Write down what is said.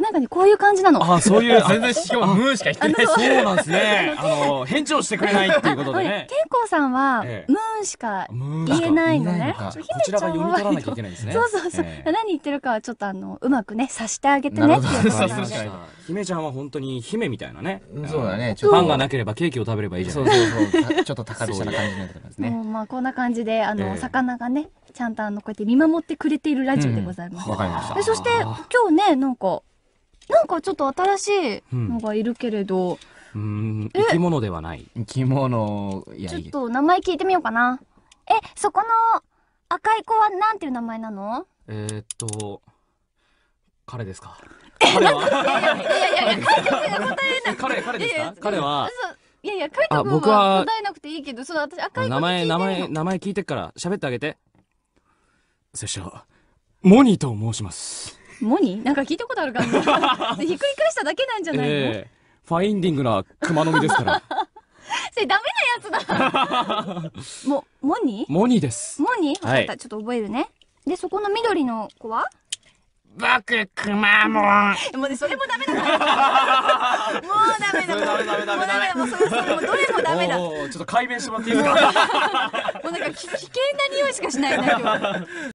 なんかね、こういう感じなの。あ、そういう、全然しかも、ムーしか言っない。そうなんですね。あの、返事をしてくれないっていうことでね。健康さんは、ムーンしか言えないのね。こちらが読み取らなきゃいけないですね。そうそうそう。何言ってるかはちょっとあの、うまくね、さしてあげてねっていうことで。姫ちゃんは本当に姫みたいなね。そうだね。パンがなければケーキを食べればいいじゃん。そうそうそう。ちょっと高飛車な感じになってますね。まあ、こんな感じで、あの、魚がね、ちゃんとあの、こうやって見守ってくれているラジオでございます。わ、かりました。でそして、今日ね、なんか、なんかちょっと新しいのがいるけれど、うん、生き物ではない。生き物、いや、ちょっと名前聞いてみようかな。え、そこの赤い子はなんていう名前なのえーっと、彼ですか。彼は、彼、彼ですか彼は彼彼です彼はいやいや、彼斗あ君は答えなくていいけど、そう、私赤い子名前、名前、名前聞いてから、喋ってあげて。拙者モニーと申しますモニーなんか聞いたことあるかも ひっくり返しただけなんじゃないの、えー、ファインディングな熊の実ですから それダメなやつだ もモニーモニーですモニー、はい、ちょっと覚えるねでそこの緑の子は僕、クまモン。もうね、それもダメだ。もうダメだ。もうダメだ。もうダメだ。もうそれ、それどれもダメだ。ちょっと解明してもらっていいですか。もうなんか危険な匂いしかしないな、